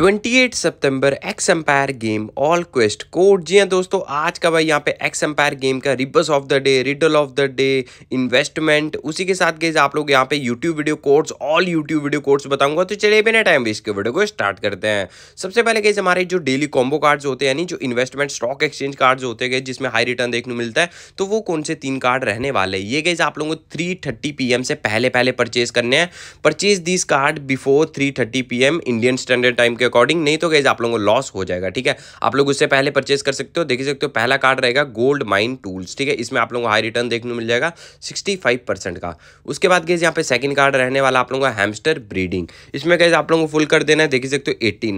28 सितंबर X Empire game all quest code जी हाँ दोस्तों आज का भाई यहाँ पे एक्स एम्पायर गेम का rebus of the day riddle of the day investment उसी के साथ गए आप लोग यहाँ पे YouTube video course all YouTube video course बताऊंगा तो चलिए बिना टाइम वेस्ट के वीडियो को स्टार्ट करते हैं सबसे पहले गए हमारे जो डेली कॉम्बो कार्ड्स होते हैं यानी जो इन्वेस्टमेंट स्टॉक एक्सचेंज कार्ड्स होते गए जिसमें हाई रिटर्न देखने मिलता है तो वो कौन से तीन कार्ड रहने वाले ये गए आप लोगों को थ्री थर्टी से पहले पहले परचेज करने हैं purchase this card before three thirty Indian standard time के के अकॉर्डिंग नहीं तो गैज आप लोगों को लॉस हो जाएगा ठीक है आप लोग उससे पहले परचेज कर सकते हो देख सकते हो पहला कार्ड रहेगा गोल्ड माइन टूल्स ठीक है इसमें आप लोगों को हाई रिटर्न देखने को मिल जाएगा सिक्सटी का उसके बाद गैज यहाँ पे सेकंड कार्ड रहने वाला आप लोगों का हैमस्टर ब्रीडिंग इसमें गैज आप लोगों को फुल कर देना है देख सकते हो एट्टी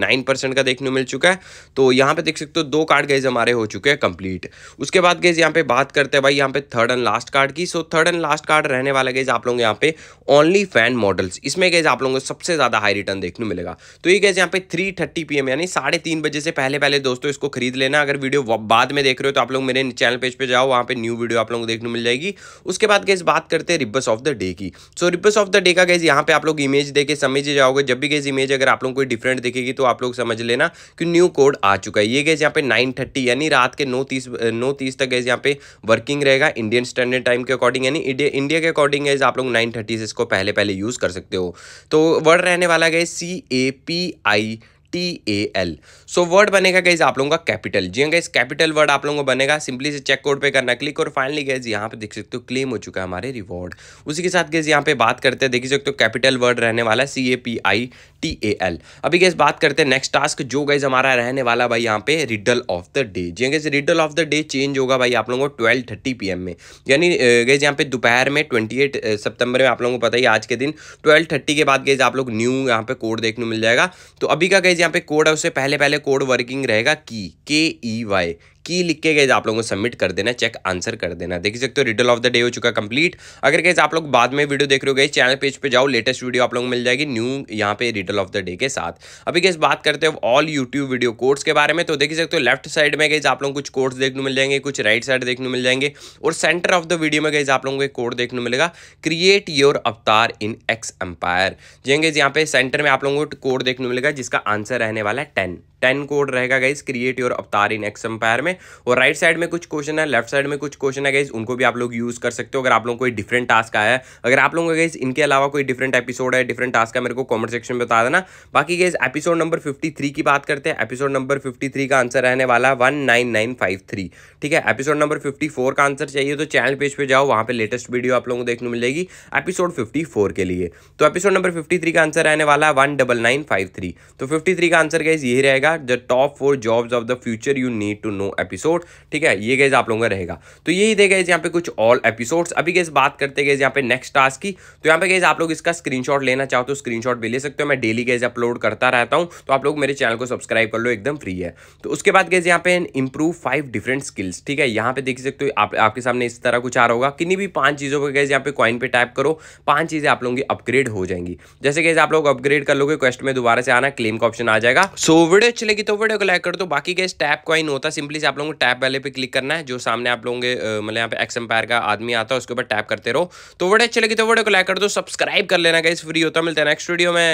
का देखने को मिल चुका है तो यहाँ पे देख सकते हो दो कार्ड गैज हमारे हो चुके हैं कंप्लीट उसके बाद गैज यहाँ पे बात करते हैं भाई यहाँ पे थर्ड एंड लास्ट कार्ड की so third and last card रहने वाला गैज आप लोग यहाँ पे ओनली फैन मॉडल्स इसमें गैज आप लोगों को सबसे ज्यादा हाई रिटर्न देखने को मिलेगा तो ये गैज यहाँ पे थ्री थर्टी पी यानी साढ़े तीन बजे से पहले पहले दोस्तों इसको खरीद लेना अगर वीडियो बाद में देख रहे हो तो आप लोग मेरे चैनल पेज पे जाओ वहाँ पे न्यू वीडियो आप लोगों को देखने मिल जाएगी उसके बाद गैस बात करते हैं रिब्बस ऑफ द डे की so rebus rebus of the day का गैस यहाँ पे आप लोग इमेज देखे समझ जाओगे जब भी गैस इमेज अगर आप लोग कोई डिफरेंट देखेगी तो आप लोग समझ लेना कि न्यू कोड आ चुका है ये गैस यहाँ पे नाइन यानी रात के तीस नौ तीस तक गैस यहाँ पे वर्किंग रहेगा इंडियन स्टैंडर्ड टाइम के अकॉर्डिंग यानी इंडिया के अकॉर्डिंग गैस आप लोग नाइन से इसको पहले पहले यूज़ कर सकते हो तो वर्ड रहने वाला guys C A P I T A L so word बनेगा गैज आप लोगों का कैपिटल जी हाँ गैस कैपिटल वर्ड आप लोगों को बनेगा सिंपली से चेक कोड पे करना क्लिक और फाइनली गैज यहाँ पे देख सकते हो क्लेम हो चुका है हमारे रिवॉर्ड उसी के साथ गैज यहाँ पे बात करते हैं देख सकते हो कैपिटल वर्ड रहने वाला है C A P I T A L अभी गैस बात करते हैं नेक्स्ट टास्क जो गैस हमारा रहने वाला भाई यहाँ पे रिडल ऑफ द डे जी guys riddle of the day change होगा भाई आप लोगों को ट्वेल्व थर्टी पी एम में यानी गैज यहाँ पे दोपहर में ट्वेंटी एट सितंबर में आप लोगों को पता ही आज के दिन ट्वेल्व थर्टी के बाद गैज आप लोग न्यू यहाँ पे कोड देखने मिल जाएगा तो अभी का गैज यहाँ पे कोड है उससे पहले पहले कोड वर्किंग रहेगा की के ई वाई की लिख के गैज आप लोगों को सबमिट कर देना चेक आंसर कर देना देख सकते हो रिडल ऑफ द डे हो चुका कंप्लीट अगर गैज आप लोग बाद में वीडियो देख रहे हो गए चैनल पेज पे जाओ लेटेस्ट वीडियो आप लोगों को मिल जाएगी न्यू यहाँ पे रिडल ऑफ द डे के साथ अभी गैस बात करते हो ऑल यूट्यूब वीडियो कोर्स के बारे में तो देख सकते हो लेफ्ट साइड में गैज आप लोग कुछ कोर्स देखने मिल जाएंगे कुछ राइट साइड देखने मिल जाएंगे और सेंटर ऑफ द वीडियो में गैज आप लोगों को एक कोड देखने मिलेगा create your avatar in x empire जी यहाँ पे सेंटर में आप लोगों को कोड देखने मिलेगा जिसका आंसर रहने वाला है टेन टेन कोड रहेगा guys create your avatar in x empire में और राइट साइड में कुछ क्वेश्चन है लेफ्ट साइड में कुछ क्वेश्चन है गाइज उनको भी आप लोग यूज़ कर सकते हो अगर आप लोगों कोई डिफरेंट टास्क आया है अगर आप लोगों का गाइज इनके अलावा कोई डिफरेंट एपिसोड है डिफरेंट टास्क का मेरे को कॉमेंट सेक्शन में बता देना बाकी गाइज एपिसोड नंबर फिफ्टी की बात करते हैं एपिसोड नंबर फिफ्टी का आंसर रहने वाला वन ठीक है एपिसोड नंबर फिफ्टी का आंसर चाहिए तो चैनल पेज पर जाओ वहाँ पर लेटेस्ट वीडियो आप लोगों को देखने मिलेगी एपिसोड फिफ्टी के लिए तो एपिसोड नंबर फिफ्टी का आंसर रहने वाला है वन तो फिफ्टी का आंसर गाइज यही रहेगा रहेगा the top four jobs of the future you need to know episode ठीक है ये गैस आप लोगों का रहेगा तो यही दे गए यहाँ पे कुछ ऑल एपिसोड्स अभी गैस बात करते गए यहाँ पे नेक्स्ट टास्क की तो यहाँ पे गैस आप लोग इसका स्क्रीन लेना चाहो तो स्क्रीन भी ले सकते हो मैं डेली गैस अपलोड करता रहता हूँ तो आप लोग मेरे चैनल को सब्सक्राइब कर लो एकदम फ्री है तो उसके बाद गैस यहाँ पे इंप्रूव फाइव डिफरेंट स्किल्स ठीक है यहाँ पे देख सकते हो आप आपके सामने इस तरह कुछ आ रहा होगा किन्हीं भी पांच चीज़ों पर गैस यहाँ पे कॉइन पे टाइप करो पांच चीज़ें आप लोगों की अपग्रेड हो जाएंगी जैसे गैस आप लोग अपग्रेड कर लोगे क्वेश्चन में दोबारा से आना क्लेम का ऑप्शन आ जाएगा सोवड़े अच्छी लगी तो वीडियो को लाइक कर दो बाकी गैस टैप कॉइन होता सिंपली से आप लोगों को टैप वाले पे क्लिक करना है जो सामने आप लोगों के मतलब यहाँ पे एक्स एम्पायर का आदमी आता है उसके ऊपर टैप करते रहो तो वीडियो अच्छी लगी तो वीडियो को लाइक कर दो सब्सक्राइब कर लेना गैस फ्री होता मिलता है नेक्स्ट वीडियो में